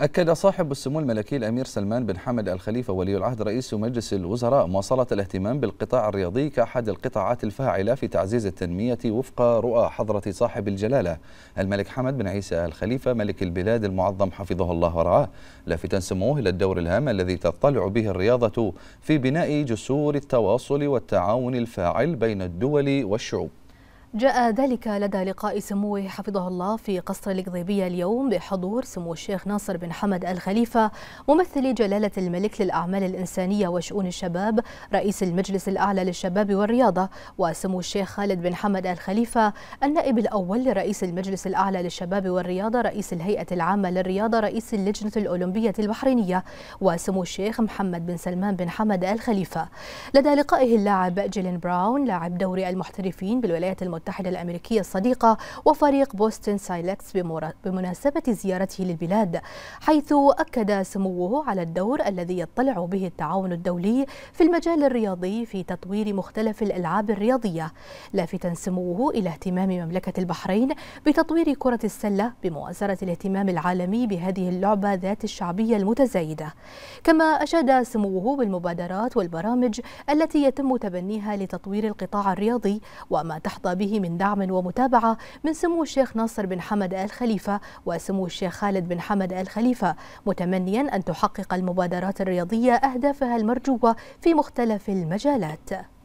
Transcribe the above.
أكد صاحب السمو الملكي الأمير سلمان بن حمد الخليفة ولي العهد رئيس مجلس الوزراء مواصلة الاهتمام بالقطاع الرياضي كأحد القطاعات الفاعلة في تعزيز التنمية وفق رؤى حضرة صاحب الجلالة الملك حمد بن عيسى الخليفة ملك البلاد المعظم حفظه الله ورعاه لافتا سموه إلى الدور الهام الذي تطلع به الرياضة في بناء جسور التواصل والتعاون الفاعل بين الدول والشعوب جاء ذلك لدى لقاء سموه حفظه الله في قصر القضيبية اليوم بحضور سمو الشيخ ناصر بن حمد الخليفة ممثل جلالة الملك للأعمال الإنسانية وشؤون الشباب رئيس المجلس الأعلى للشباب والرياضة وسمو الشيخ خالد بن حمد الخليفة النائب الأول لرئيس المجلس الأعلى للشباب والرياضة رئيس الهيئة العامة للرياضة رئيس اللجنة الأولمبية البحرينية وسمو الشيخ محمد بن سلمان بن حمد الخليفة لدى لقائه اللاعب جيلين براون لاعب دوري المحترفين بالولايات المتحدة المتحدة الأمريكية الصديقة وفريق بوستن سايلكس بمناسبة زيارته للبلاد حيث أكد سموه على الدور الذي يطلع به التعاون الدولي في المجال الرياضي في تطوير مختلف الألعاب الرياضية لافتا سموه إلى اهتمام مملكة البحرين بتطوير كرة السلة بمؤازرة الاهتمام العالمي بهذه اللعبة ذات الشعبية المتزايدة كما أشاد سموه بالمبادرات والبرامج التي يتم تبنيها لتطوير القطاع الرياضي وما تحظى به به من دعم ومتابعة من سمو الشيخ ناصر بن حمد آل خليفة وسمو الشيخ خالد بن حمد آل خليفة متمنيا أن تحقق المبادرات الرياضية أهدافها المرجوة في مختلف المجالات